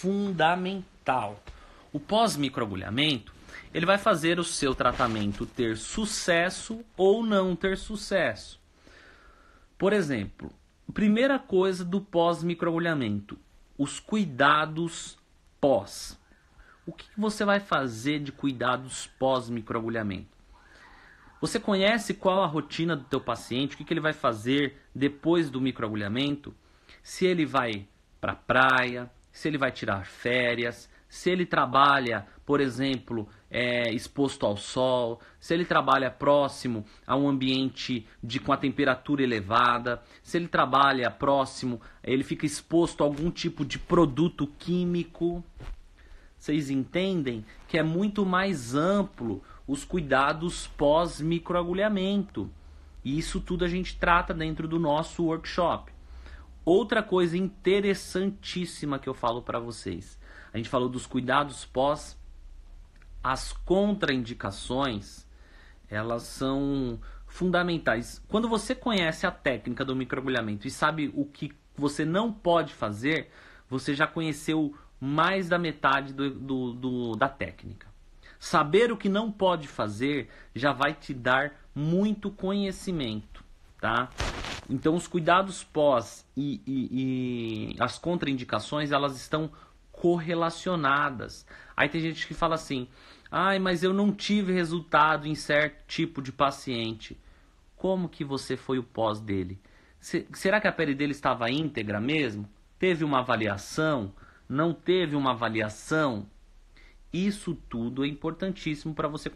fundamental. O pós-microagulhamento, ele vai fazer o seu tratamento ter sucesso ou não ter sucesso. Por exemplo, primeira coisa do pós-microagulhamento, os cuidados pós. O que você vai fazer de cuidados pós-microagulhamento? Você conhece qual a rotina do teu paciente? O que, que ele vai fazer depois do microagulhamento? Se ele vai para praia, se ele vai tirar férias, se ele trabalha, por exemplo, é, exposto ao sol, se ele trabalha próximo a um ambiente de, com a temperatura elevada, se ele trabalha próximo, ele fica exposto a algum tipo de produto químico. Vocês entendem que é muito mais amplo os cuidados pós-microagulhamento. E isso tudo a gente trata dentro do nosso workshop. Outra coisa interessantíssima que eu falo para vocês. A gente falou dos cuidados pós as contraindicações, elas são fundamentais. Quando você conhece a técnica do microagulhamento e sabe o que você não pode fazer, você já conheceu mais da metade do, do, do, da técnica. Saber o que não pode fazer já vai te dar muito conhecimento, tá? Então, os cuidados pós e, e, e as contraindicações, elas estão correlacionadas. Aí tem gente que fala assim, ai, mas eu não tive resultado em certo tipo de paciente. Como que você foi o pós dele? será que a pele dele estava íntegra mesmo? Teve uma avaliação? Não teve uma avaliação? Isso tudo é importantíssimo para você